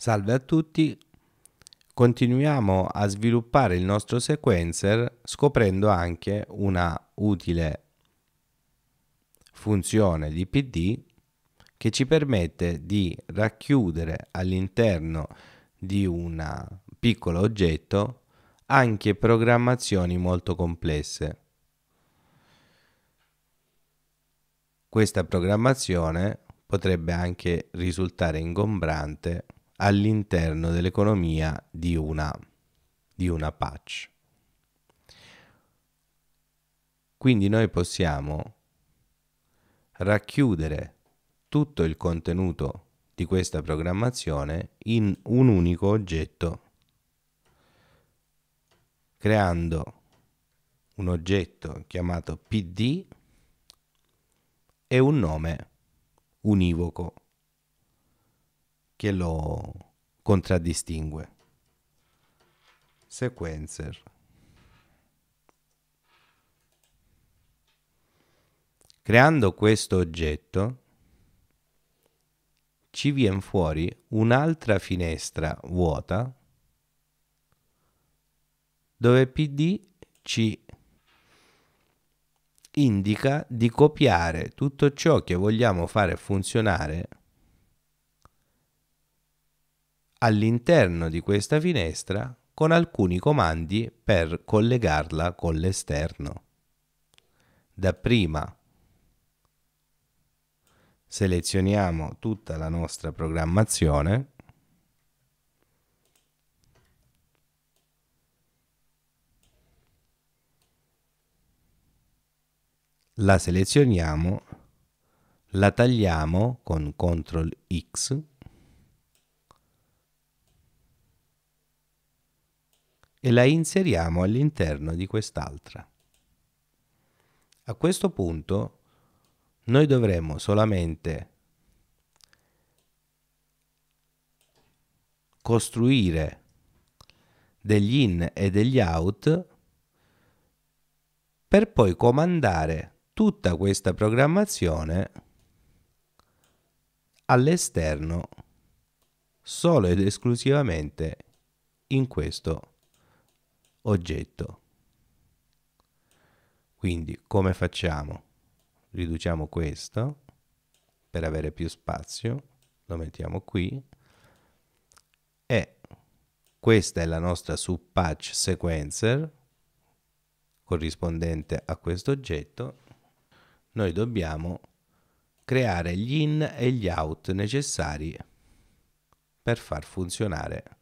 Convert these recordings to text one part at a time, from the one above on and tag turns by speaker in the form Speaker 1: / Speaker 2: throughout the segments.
Speaker 1: Salve a tutti, continuiamo a sviluppare il nostro sequencer scoprendo anche una utile funzione di PD che ci permette di racchiudere all'interno di un piccolo oggetto anche programmazioni molto complesse. Questa programmazione potrebbe anche risultare ingombrante all'interno dell'economia di una, di una patch. Quindi noi possiamo racchiudere tutto il contenuto di questa programmazione in un unico oggetto, creando un oggetto chiamato PD e un nome univoco che lo contraddistingue. Sequencer. Creando questo oggetto ci viene fuori un'altra finestra vuota dove PD ci indica di copiare tutto ciò che vogliamo fare funzionare all'interno di questa finestra con alcuni comandi per collegarla con l'esterno. Dapprima selezioniamo tutta la nostra programmazione la selezioniamo, la tagliamo con CTRL X e la inseriamo all'interno di quest'altra. A questo punto noi dovremo solamente costruire degli in e degli out per poi comandare tutta questa programmazione all'esterno solo ed esclusivamente in questo oggetto. Quindi come facciamo? Riduciamo questo per avere più spazio, lo mettiamo qui e questa è la nostra subpatch sequencer corrispondente a questo oggetto. Noi dobbiamo creare gli in e gli out necessari per far funzionare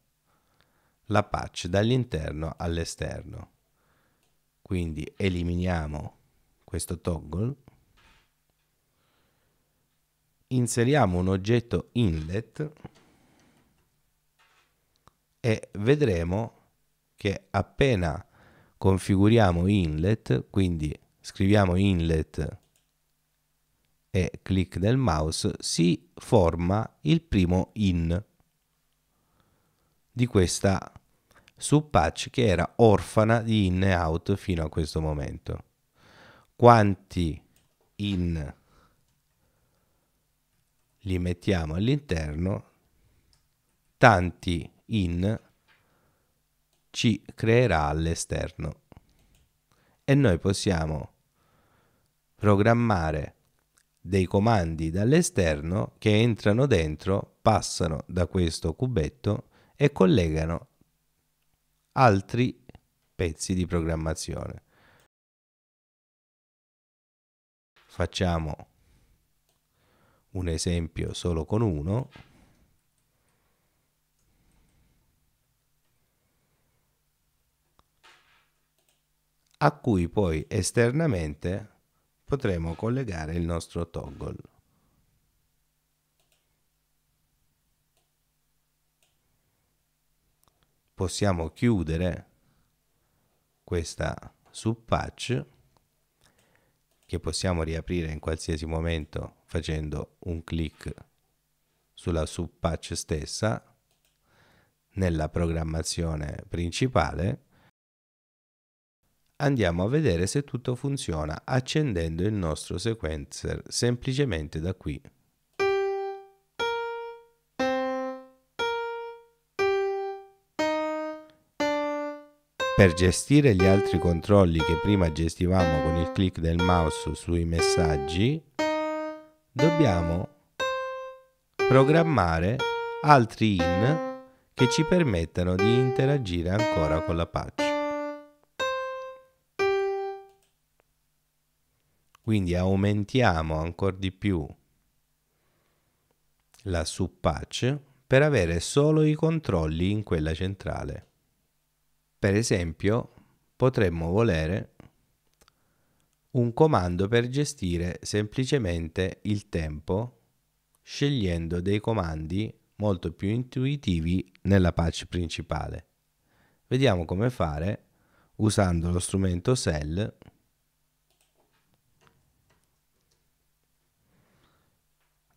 Speaker 1: la patch dall'interno all'esterno. Quindi eliminiamo questo toggle, inseriamo un oggetto inlet e vedremo che appena configuriamo inlet, quindi scriviamo inlet e clic del mouse, si forma il primo in di questa su Patch che era orfana di in e out fino a questo momento. Quanti in li mettiamo all'interno, tanti in ci creerà all'esterno e noi possiamo programmare dei comandi dall'esterno che entrano dentro, passano da questo cubetto e collegano altri pezzi di programmazione. Facciamo un esempio solo con uno. a cui poi esternamente potremo collegare il nostro toggle. possiamo chiudere questa sub-patch che possiamo riaprire in qualsiasi momento facendo un clic sulla sub-patch stessa nella programmazione principale andiamo a vedere se tutto funziona accendendo il nostro sequencer semplicemente da qui Per gestire gli altri controlli che prima gestivamo con il click del mouse sui messaggi, dobbiamo programmare altri in che ci permettano di interagire ancora con la patch. Quindi aumentiamo ancora di più la sub patch per avere solo i controlli in quella centrale. Per esempio, potremmo volere un comando per gestire semplicemente il tempo scegliendo dei comandi molto più intuitivi nella patch principale. Vediamo come fare usando lo strumento sell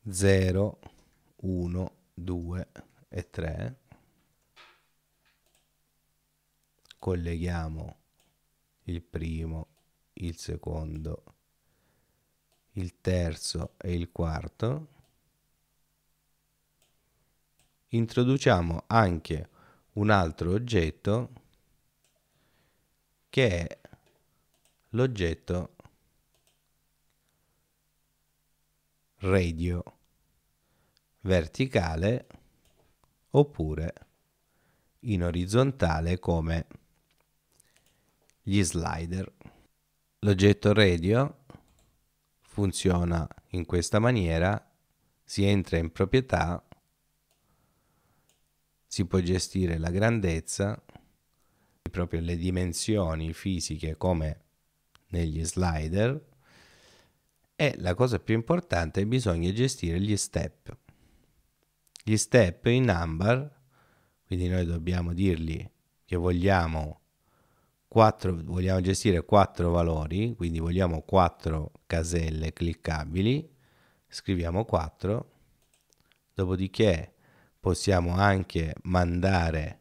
Speaker 1: Zero, 1, 2 e 3 colleghiamo il primo, il secondo, il terzo e il quarto, introduciamo anche un altro oggetto che è l'oggetto radio verticale oppure in orizzontale come gli slider. L'oggetto radio funziona in questa maniera, si entra in proprietà, si può gestire la grandezza, proprio le dimensioni fisiche come negli slider, e la cosa più importante è bisogna gestire gli step. Gli step in number, quindi noi dobbiamo dirgli che vogliamo 4, vogliamo gestire 4 valori, quindi vogliamo 4 caselle cliccabili, scriviamo 4, dopodiché possiamo anche mandare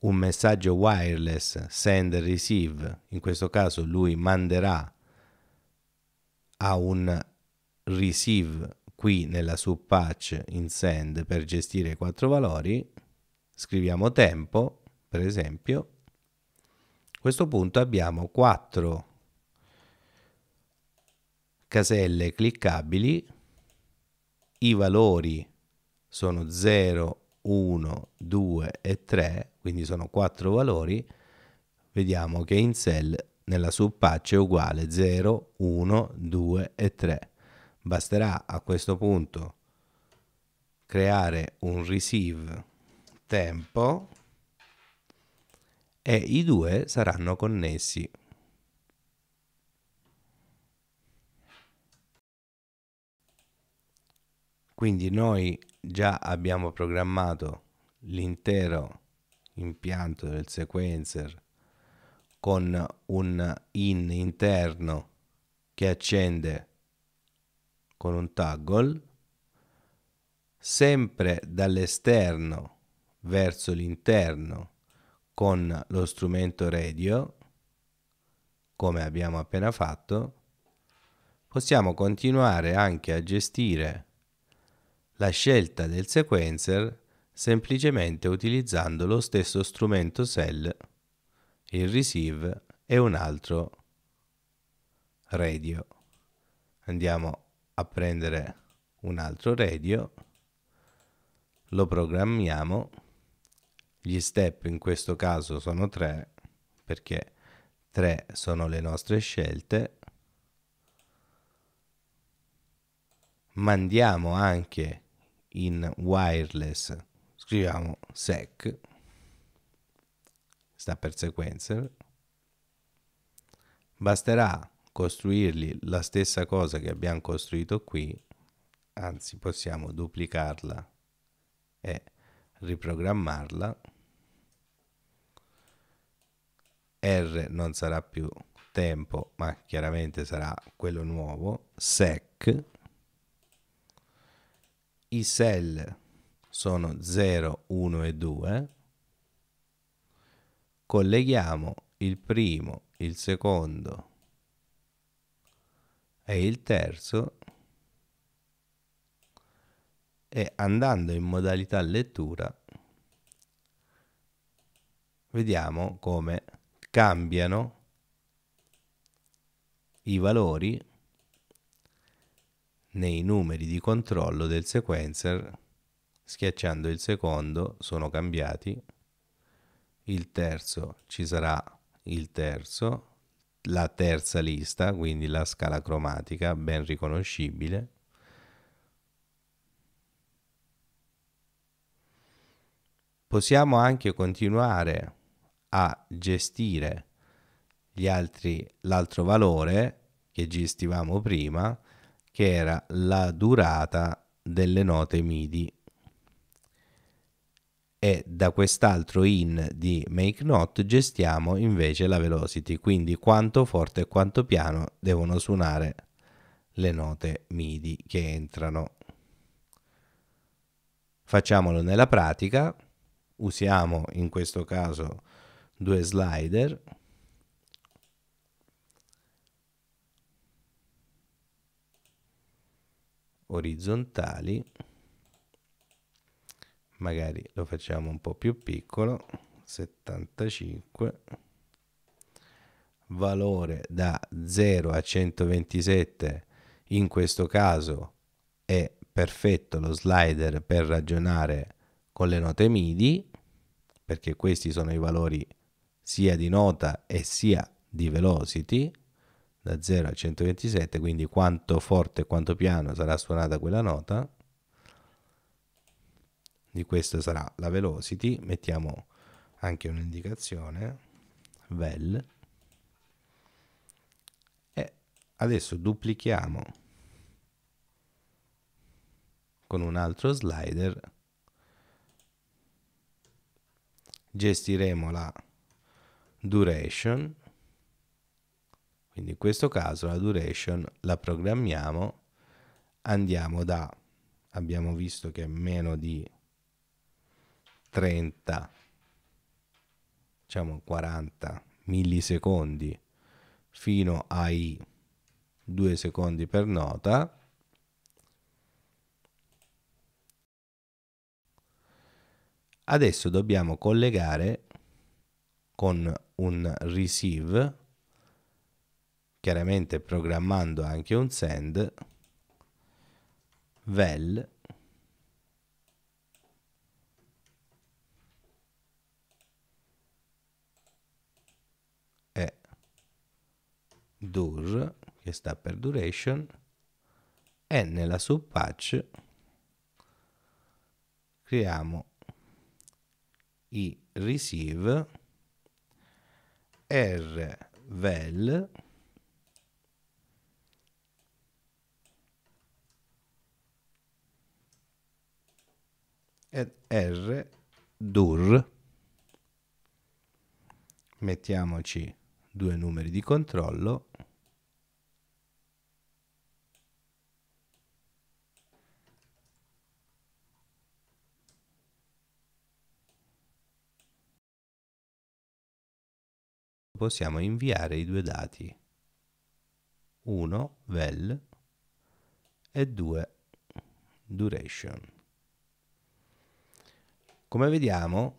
Speaker 1: un messaggio wireless send receive, in questo caso lui manderà a un receive qui nella sub patch in send per gestire i quattro valori, scriviamo tempo per esempio a questo punto abbiamo quattro caselle cliccabili, i valori sono 0, 1, 2 e 3, quindi sono quattro valori, vediamo che in cell nella subpatch è uguale 0, 1, 2 e 3. Basterà a questo punto creare un receive tempo e i due saranno connessi. Quindi noi già abbiamo programmato l'intero impianto del sequencer con un in interno che accende con un toggle sempre dall'esterno verso l'interno con lo strumento radio, come abbiamo appena fatto, possiamo continuare anche a gestire la scelta del sequencer semplicemente utilizzando lo stesso strumento cell, il receive e un altro radio. Andiamo a prendere un altro radio, lo programmiamo gli step in questo caso sono tre, perché tre sono le nostre scelte. Mandiamo anche in wireless, scriviamo sec, sta per sequencer. Basterà costruirli la stessa cosa che abbiamo costruito qui, anzi possiamo duplicarla e riprogrammarla R non sarà più tempo, ma chiaramente sarà quello nuovo, sec, i cell sono 0, 1 e 2, colleghiamo il primo, il secondo e il terzo e andando in modalità lettura vediamo come cambiano i valori nei numeri di controllo del sequencer schiacciando il secondo sono cambiati il terzo ci sarà il terzo la terza lista quindi la scala cromatica ben riconoscibile possiamo anche continuare a gestire gli altri, l'altro valore che gestivamo prima, che era la durata delle note MIDI. E da quest'altro in di make note gestiamo invece la velocity, quindi quanto forte e quanto piano devono suonare le note MIDI che entrano. Facciamolo nella pratica, usiamo in questo caso due slider orizzontali magari lo facciamo un po' più piccolo 75 valore da 0 a 127 in questo caso è perfetto lo slider per ragionare con le note MIDI perché questi sono i valori sia di nota e sia di velocity da 0 a 127 quindi quanto forte e quanto piano sarà suonata quella nota di questo sarà la velocity mettiamo anche un'indicazione vel e adesso duplichiamo con un altro slider gestiremo la duration, quindi in questo caso la duration la programmiamo, andiamo da, abbiamo visto che è meno di 30, diciamo 40 millisecondi fino ai 2 secondi per nota, Adesso dobbiamo collegare con un receive, chiaramente programmando anche un send, vel e dur che sta per duration e nella subpatch creiamo i receive R vel ed R dur mettiamoci due numeri di controllo possiamo inviare i due dati 1 vel e 2 duration. Come vediamo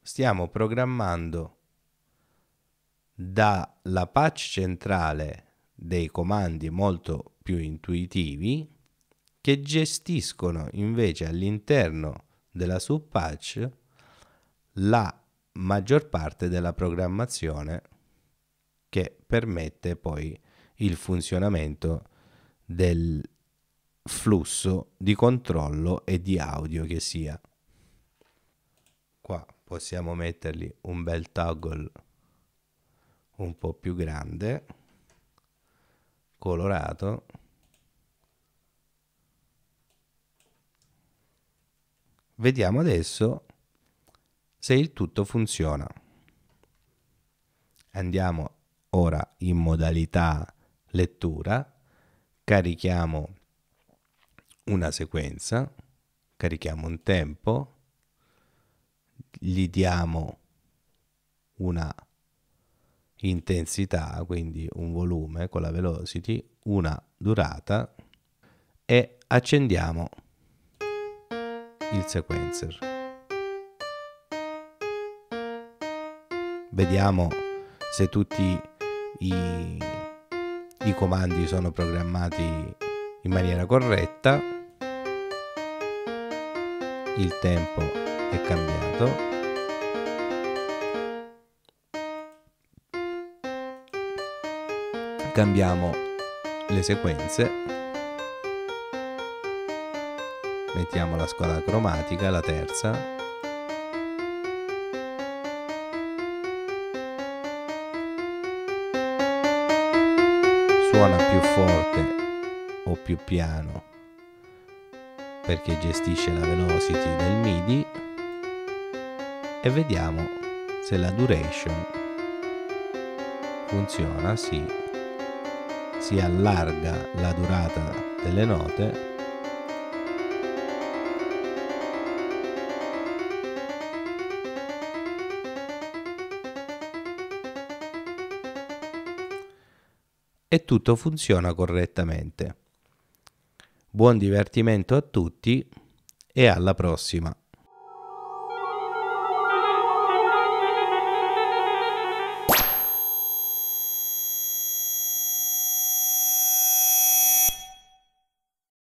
Speaker 1: stiamo programmando dalla patch centrale dei comandi molto più intuitivi che gestiscono invece all'interno della sub patch la maggior parte della programmazione che permette poi il funzionamento del flusso di controllo e di audio che sia. Qua possiamo mettergli un bel toggle un po' più grande, colorato, Vediamo adesso se il tutto funziona. Andiamo ora in modalità lettura, carichiamo una sequenza, carichiamo un tempo, gli diamo una intensità, quindi un volume con la velocity, una durata e accendiamo il sequencer. Vediamo se tutti i, i comandi sono programmati in maniera corretta, il tempo è cambiato. Cambiamo le sequenze, mettiamo la squadra cromatica, la terza, suona più forte o più piano perché gestisce la velocity del MIDI e vediamo se la duration funziona, sì, si allarga la durata delle note e tutto funziona correttamente. Buon divertimento a tutti e alla prossima!